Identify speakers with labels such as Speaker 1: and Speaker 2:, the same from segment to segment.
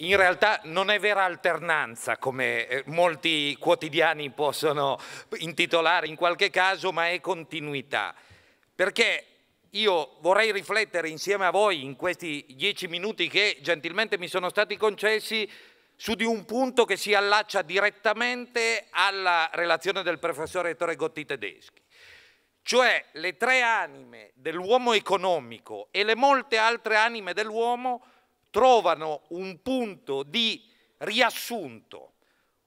Speaker 1: in realtà non è vera alternanza come eh, molti quotidiani possono intitolare in qualche caso, ma è continuità. Perché io vorrei riflettere insieme a voi in questi dieci minuti che gentilmente mi sono stati concessi su di un punto che si allaccia direttamente alla relazione del professore Ettore Gotti Tedeschi. Cioè le tre anime dell'uomo economico e le molte altre anime dell'uomo trovano un punto di riassunto,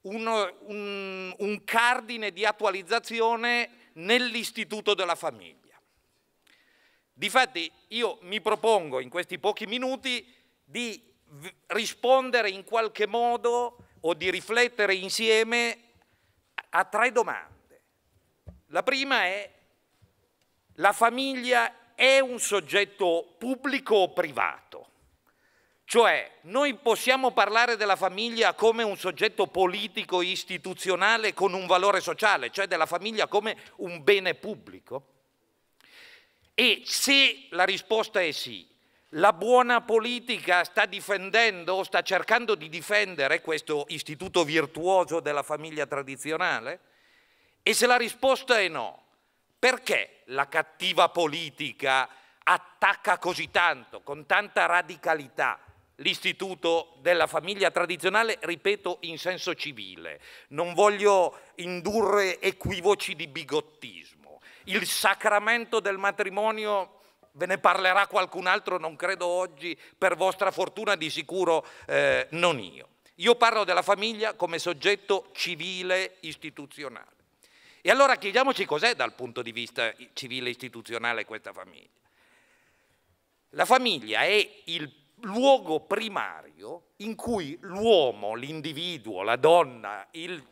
Speaker 1: un, un, un cardine di attualizzazione nell'istituto della famiglia. Difatti io mi propongo in questi pochi minuti di rispondere in qualche modo o di riflettere insieme a tre domande. La prima è la famiglia è un soggetto pubblico o privato? Cioè, noi possiamo parlare della famiglia come un soggetto politico istituzionale con un valore sociale, cioè della famiglia come un bene pubblico? E se la risposta è sì, la buona politica sta difendendo o sta cercando di difendere questo istituto virtuoso della famiglia tradizionale? E se la risposta è no, perché la cattiva politica attacca così tanto, con tanta radicalità, l'istituto della famiglia tradizionale, ripeto, in senso civile. Non voglio indurre equivoci di bigottismo. Il sacramento del matrimonio ve ne parlerà qualcun altro, non credo oggi, per vostra fortuna di sicuro eh, non io. Io parlo della famiglia come soggetto civile istituzionale. E allora chiediamoci cos'è dal punto di vista civile istituzionale questa famiglia. La famiglia è il luogo primario in cui l'uomo, l'individuo, la donna, il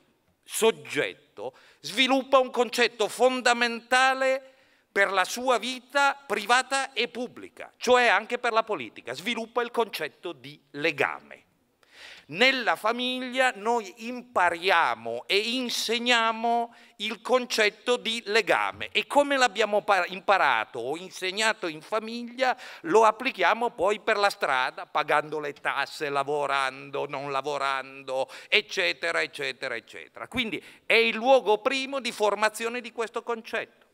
Speaker 1: soggetto sviluppa un concetto fondamentale per la sua vita privata e pubblica, cioè anche per la politica, sviluppa il concetto di legame. Nella famiglia noi impariamo e insegniamo il concetto di legame e come l'abbiamo imparato o insegnato in famiglia lo applichiamo poi per la strada, pagando le tasse, lavorando, non lavorando, eccetera, eccetera, eccetera. Quindi è il luogo primo di formazione di questo concetto.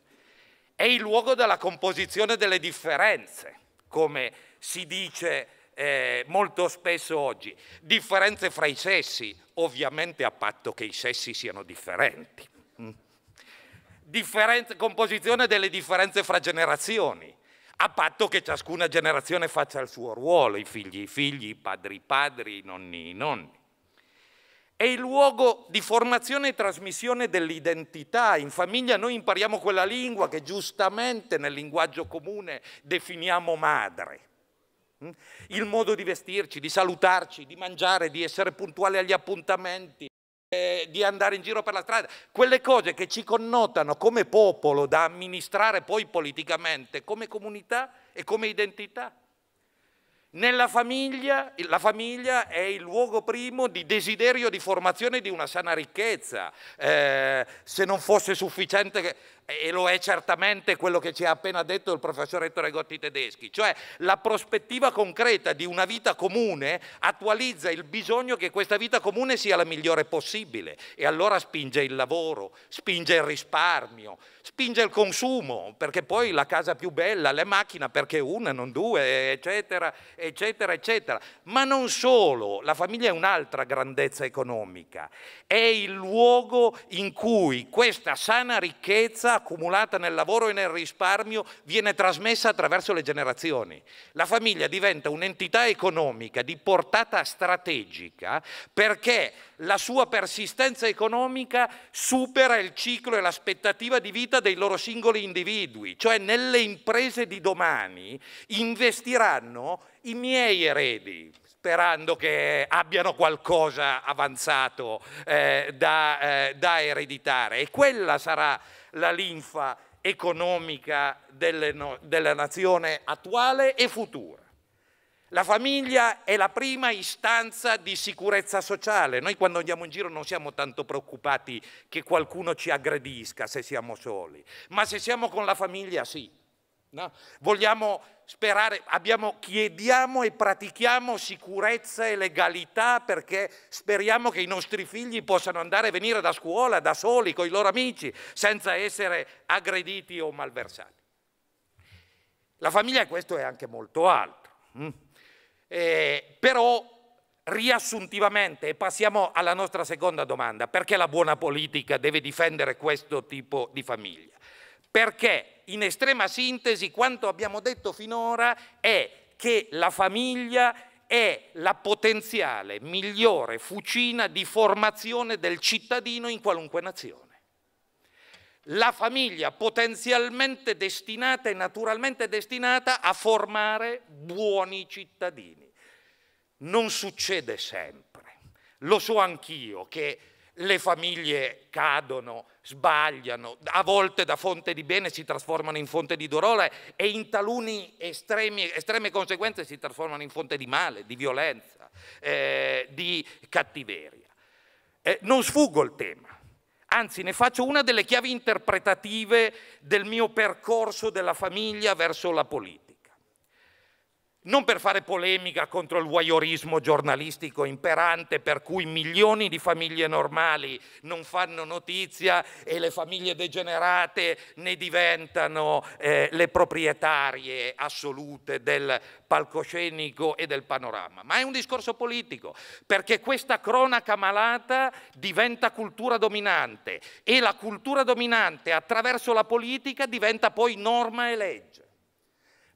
Speaker 1: È il luogo della composizione delle differenze, come si dice eh, molto spesso oggi. Differenze fra i sessi, ovviamente a patto che i sessi siano differenti. Mm. Differenze, composizione delle differenze fra generazioni, a patto che ciascuna generazione faccia il suo ruolo, i figli i figli, i padri i padri, i nonni i nonni. È il luogo di formazione e trasmissione dell'identità. In famiglia noi impariamo quella lingua che giustamente nel linguaggio comune definiamo madre Mm? Il modo di vestirci, di salutarci, di mangiare, di essere puntuali agli appuntamenti, eh, di andare in giro per la strada, quelle cose che ci connotano come popolo da amministrare poi politicamente, come comunità e come identità. Nella famiglia, la famiglia è il luogo primo di desiderio di formazione di una sana ricchezza. Eh, se non fosse sufficiente, e lo è certamente quello che ci ha appena detto il professor Ettore Gotti Tedeschi, cioè la prospettiva concreta di una vita comune attualizza il bisogno che questa vita comune sia la migliore possibile e allora spinge il lavoro, spinge il risparmio, spinge il consumo, perché poi la casa più bella, le macchine, perché una, non due, eccetera eccetera, eccetera. Ma non solo, la famiglia è un'altra grandezza economica, è il luogo in cui questa sana ricchezza accumulata nel lavoro e nel risparmio viene trasmessa attraverso le generazioni. La famiglia diventa un'entità economica di portata strategica perché la sua persistenza economica supera il ciclo e l'aspettativa di vita dei loro singoli individui, cioè nelle imprese di domani investiranno i miei eredi, sperando che abbiano qualcosa avanzato eh, da, eh, da ereditare. E quella sarà la linfa economica no della nazione attuale e futura. La famiglia è la prima istanza di sicurezza sociale. Noi quando andiamo in giro non siamo tanto preoccupati che qualcuno ci aggredisca se siamo soli, ma se siamo con la famiglia sì. No? Vogliamo sperare, abbiamo, chiediamo e pratichiamo sicurezza e legalità perché speriamo che i nostri figli possano andare e venire da scuola da soli, con i loro amici, senza essere aggrediti o malversati. La famiglia questo è anche molto alto. Mm? Eh, però riassuntivamente, passiamo alla nostra seconda domanda, perché la buona politica deve difendere questo tipo di famiglia? perché in estrema sintesi quanto abbiamo detto finora è che la famiglia è la potenziale migliore fucina di formazione del cittadino in qualunque nazione. La famiglia potenzialmente destinata e naturalmente destinata a formare buoni cittadini. Non succede sempre. Lo so anch'io che le famiglie cadono, sbagliano, a volte da fonte di bene si trasformano in fonte di dolore e in talune estreme conseguenze si trasformano in fonte di male, di violenza, eh, di cattiveria. Eh, non sfuggo il tema, anzi ne faccio una delle chiavi interpretative del mio percorso della famiglia verso la politica non per fare polemica contro il voyeurismo giornalistico imperante per cui milioni di famiglie normali non fanno notizia e le famiglie degenerate ne diventano eh, le proprietarie assolute del palcoscenico e del panorama, ma è un discorso politico, perché questa cronaca malata diventa cultura dominante e la cultura dominante attraverso la politica diventa poi norma e legge.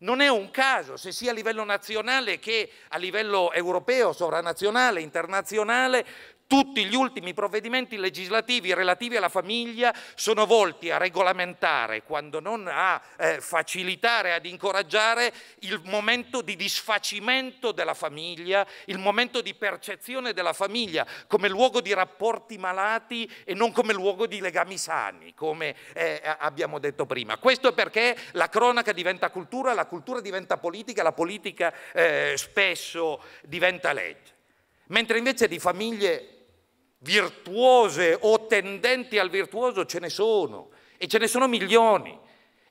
Speaker 1: Non è un caso se sia a livello nazionale che a livello europeo, sovranazionale, internazionale, tutti gli ultimi provvedimenti legislativi relativi alla famiglia sono volti a regolamentare, quando non a eh, facilitare, ad incoraggiare il momento di disfacimento della famiglia, il momento di percezione della famiglia come luogo di rapporti malati e non come luogo di legami sani, come eh, abbiamo detto prima. Questo perché la cronaca diventa cultura, la cultura diventa politica, la politica eh, spesso diventa legge. Mentre invece di famiglie virtuose o tendenti al virtuoso ce ne sono e ce ne sono milioni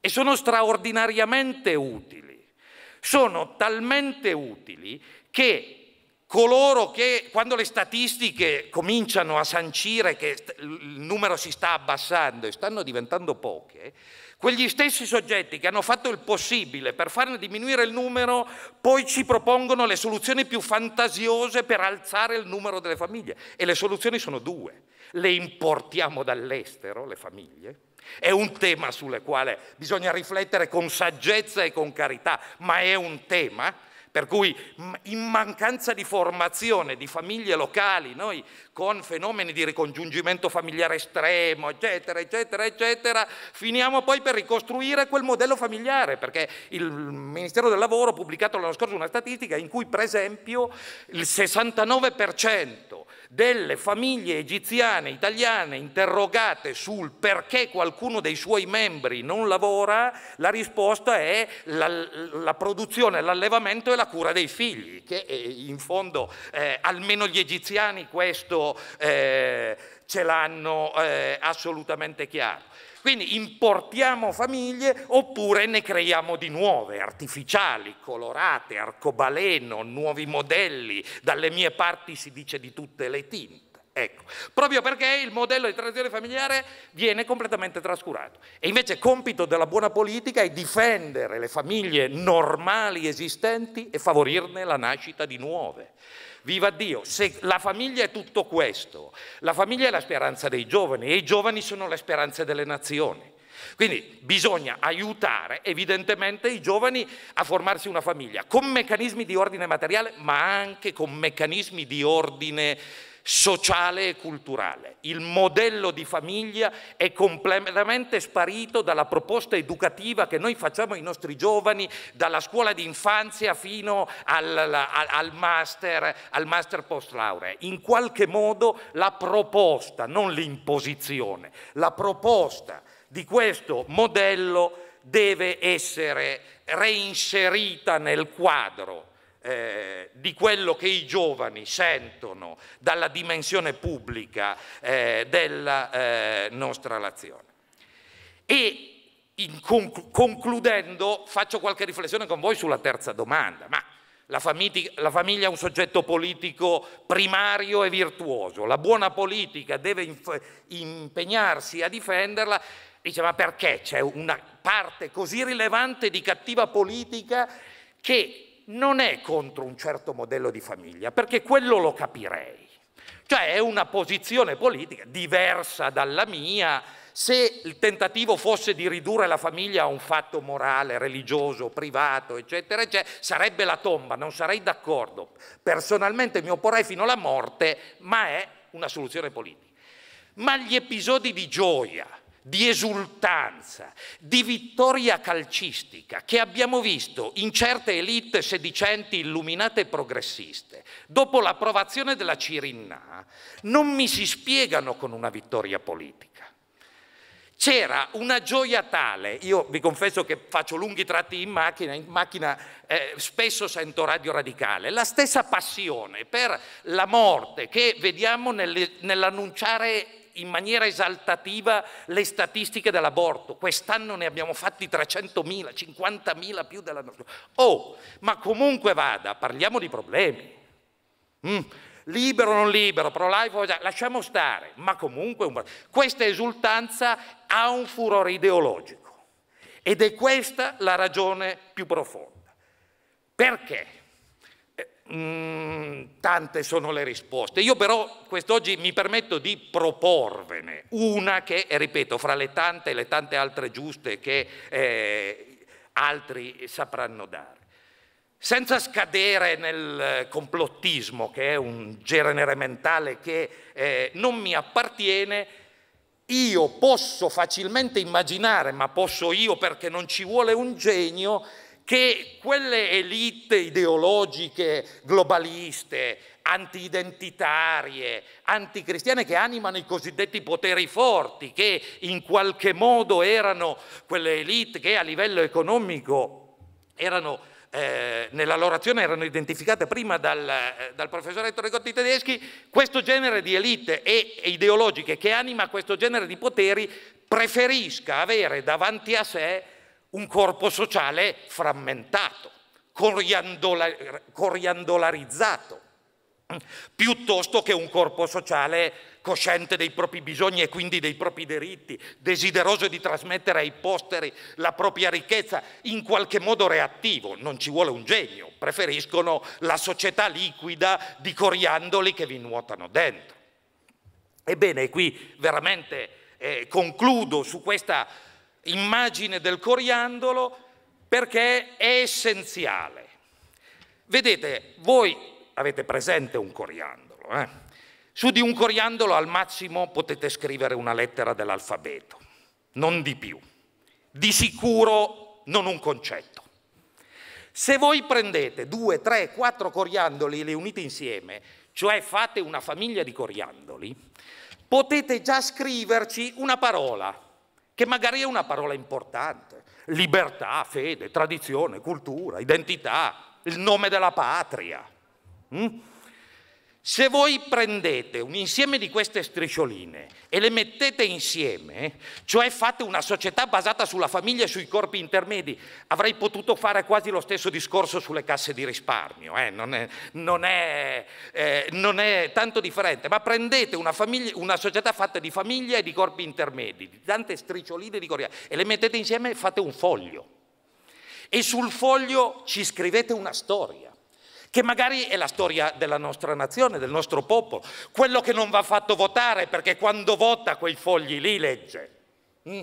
Speaker 1: e sono straordinariamente utili. Sono talmente utili che coloro che quando le statistiche cominciano a sancire che il numero si sta abbassando e stanno diventando poche, quegli stessi soggetti che hanno fatto il possibile per farne diminuire il numero, poi ci propongono le soluzioni più fantasiose per alzare il numero delle famiglie. E le soluzioni sono due. Le importiamo dall'estero, le famiglie. È un tema sul quale bisogna riflettere con saggezza e con carità, ma è un tema per cui in mancanza di formazione di famiglie locali noi con fenomeni di ricongiungimento familiare estremo, eccetera, eccetera, eccetera, finiamo poi per ricostruire quel modello familiare, perché il Ministero del Lavoro ha pubblicato l'anno scorso una statistica in cui, per esempio, il 69% delle famiglie egiziane, italiane, interrogate sul perché qualcuno dei suoi membri non lavora, la risposta è la, la produzione, l'allevamento e la cura dei figli, che eh, in fondo eh, almeno gli egiziani questo eh, ce l'hanno eh, assolutamente chiaro. Quindi importiamo famiglie oppure ne creiamo di nuove, artificiali, colorate, arcobaleno, nuovi modelli, dalle mie parti si dice di tutte le tinte. Ecco, proprio perché il modello di tradizione familiare viene completamente trascurato. E invece compito della buona politica è difendere le famiglie normali esistenti e favorirne la nascita di nuove. Viva Dio, se la famiglia è tutto questo, la famiglia è la speranza dei giovani e i giovani sono la speranza delle nazioni. Quindi bisogna aiutare evidentemente i giovani a formarsi una famiglia con meccanismi di ordine materiale ma anche con meccanismi di ordine sociale e culturale. Il modello di famiglia è completamente sparito dalla proposta educativa che noi facciamo ai nostri giovani, dalla scuola di infanzia fino al, al, al master, al master post laurea. In qualche modo la proposta, non l'imposizione, la proposta di questo modello deve essere reinserita nel quadro eh, di quello che i giovani sentono dalla dimensione pubblica eh, della eh, nostra nazione. E conc concludendo faccio qualche riflessione con voi sulla terza domanda, ma la, famig la famiglia è un soggetto politico primario e virtuoso, la buona politica deve impegnarsi a difenderla Dice, ma perché c'è una parte così rilevante di cattiva politica che non è contro un certo modello di famiglia, perché quello lo capirei. Cioè è una posizione politica diversa dalla mia se il tentativo fosse di ridurre la famiglia a un fatto morale, religioso, privato, eccetera, eccetera, sarebbe la tomba, non sarei d'accordo. Personalmente mi opporrei fino alla morte, ma è una soluzione politica. Ma gli episodi di gioia, di esultanza, di vittoria calcistica che abbiamo visto in certe elite sedicenti illuminate e progressiste, dopo l'approvazione della Cirinna, non mi si spiegano con una vittoria politica. C'era una gioia tale, io vi confesso che faccio lunghi tratti in macchina, in macchina eh, spesso sento radio radicale, la stessa passione per la morte che vediamo nell'annunciare in maniera esaltativa le statistiche dell'aborto. Quest'anno ne abbiamo fatti 300.000, 50.000 più dell'anno scorso. Oh, ma comunque vada, parliamo di problemi. Mm. Libero o non libero, pro life, lasciamo stare, ma comunque un... questa esultanza ha un furore ideologico ed è questa la ragione più profonda. Perché? Mm, tante sono le risposte. Io però quest'oggi mi permetto di proporvene una che, eh, ripeto, fra le tante e le tante altre giuste che eh, altri sapranno dare. Senza scadere nel eh, complottismo, che è un genere mentale che eh, non mi appartiene, io posso facilmente immaginare, ma posso io perché non ci vuole un genio, che quelle elite ideologiche globaliste, anti-identitarie, anticristiane che animano i cosiddetti poteri forti, che in qualche modo erano quelle elite che a livello economico erano, eh, nella loro azione erano identificate prima dal, eh, dal professor Ettore Gotti Tedeschi, questo genere di elite e, ideologiche che anima questo genere di poteri preferisca avere davanti a sé un corpo sociale frammentato, coriandolarizzato, piuttosto che un corpo sociale cosciente dei propri bisogni e quindi dei propri diritti, desideroso di trasmettere ai posteri la propria ricchezza, in qualche modo reattivo, non ci vuole un genio, preferiscono la società liquida di coriandoli che vi nuotano dentro. Ebbene, qui veramente eh, concludo su questa immagine del coriandolo perché è essenziale. Vedete, voi avete presente un coriandolo. Eh? Su di un coriandolo al massimo potete scrivere una lettera dell'alfabeto, non di più. Di sicuro non un concetto. Se voi prendete due, tre, quattro coriandoli e li unite insieme, cioè fate una famiglia di coriandoli, potete già scriverci una parola, che magari è una parola importante. Libertà, fede, tradizione, cultura, identità, il nome della patria. Mm? Se voi prendete un insieme di queste striscioline e le mettete insieme, cioè fate una società basata sulla famiglia e sui corpi intermedi, avrei potuto fare quasi lo stesso discorso sulle casse di risparmio, eh? non, è, non, è, eh, non, è, tanto differente, ma prendete una, famiglia, una, società fatta di famiglia e di corpi intermedi, di tante striscioline di corriere, e le mettete insieme e fate un foglio. E sul foglio ci scrivete una storia che magari è la storia della nostra nazione, del nostro popolo, quello che non va fatto votare perché quando vota quei fogli lì legge. Mm?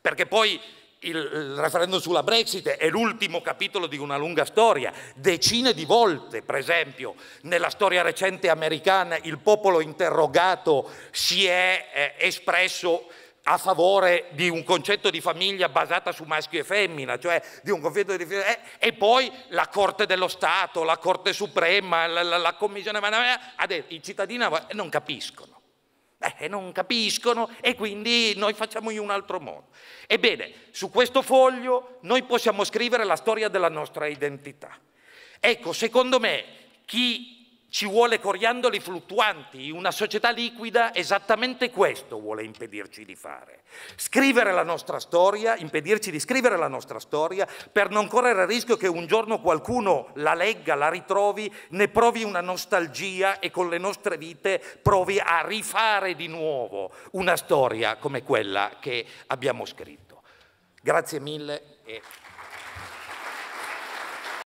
Speaker 1: Perché poi il referendum sulla Brexit è l'ultimo capitolo di una lunga storia. Decine di volte, per esempio, nella storia recente americana il popolo interrogato si è eh, espresso a favore di un concetto di famiglia basata su maschio e femmina, cioè di un conflitto di eh, e poi la Corte dello Stato, la Corte Suprema, la, la, la Commissione ha detto i cittadini non capiscono. Eh, non capiscono e quindi noi facciamo in un altro modo. Ebbene, su questo foglio noi possiamo scrivere la storia della nostra identità. Ecco, secondo me, chi ci vuole coriandoli fluttuanti, una società liquida esattamente questo vuole impedirci di fare. Scrivere la nostra storia, impedirci di scrivere la nostra storia per non correre il rischio che un giorno qualcuno la legga, la ritrovi, ne provi una nostalgia e con le nostre vite provi a rifare di nuovo una storia come quella che abbiamo scritto. Grazie mille. E...